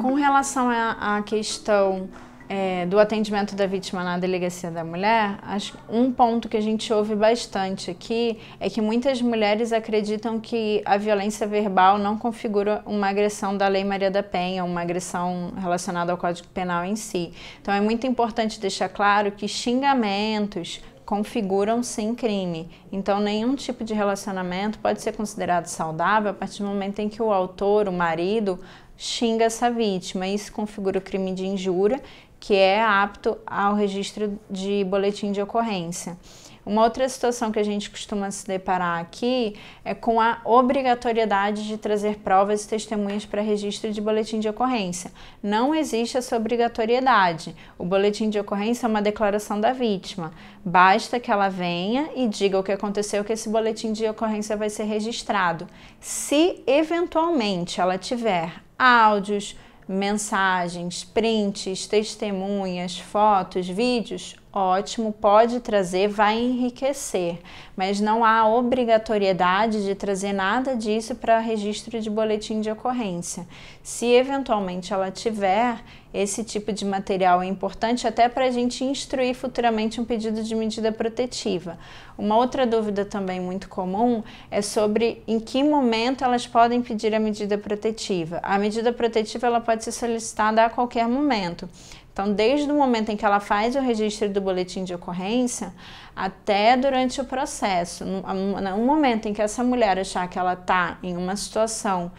Com relação à questão é, do atendimento da vítima na delegacia da mulher, acho, um ponto que a gente ouve bastante aqui é que muitas mulheres acreditam que a violência verbal não configura uma agressão da Lei Maria da Penha, uma agressão relacionada ao Código Penal em si. Então é muito importante deixar claro que xingamentos, configuram sim crime. Então, nenhum tipo de relacionamento pode ser considerado saudável a partir do momento em que o autor, o marido, xinga essa vítima. Isso configura o crime de injúria, que é apto ao registro de boletim de ocorrência. Uma outra situação que a gente costuma se deparar aqui é com a obrigatoriedade de trazer provas e testemunhas para registro de boletim de ocorrência. Não existe essa obrigatoriedade. O boletim de ocorrência é uma declaração da vítima. Basta que ela venha e diga o que aconteceu, que esse boletim de ocorrência vai ser registrado. Se eventualmente ela tiver áudios, mensagens, prints, testemunhas, fotos, vídeos ótimo, pode trazer, vai enriquecer, mas não há obrigatoriedade de trazer nada disso para registro de boletim de ocorrência. Se eventualmente ela tiver, esse tipo de material é importante até para a gente instruir futuramente um pedido de medida protetiva. Uma outra dúvida também muito comum é sobre em que momento elas podem pedir a medida protetiva. A medida protetiva ela pode ser solicitada a qualquer momento então, desde o momento em que ela faz o registro do boletim de ocorrência até durante o processo, no, no momento em que essa mulher achar que ela está em uma situação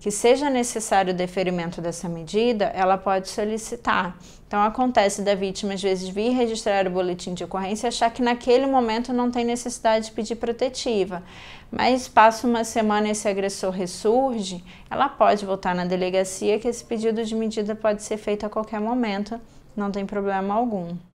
que seja necessário o deferimento dessa medida, ela pode solicitar. Então, acontece da vítima, às vezes, vir registrar o boletim de ocorrência e achar que naquele momento não tem necessidade de pedir protetiva. Mas, passa uma semana e esse agressor ressurge, ela pode voltar na delegacia que esse pedido de medida pode ser feito a qualquer momento, não tem problema algum.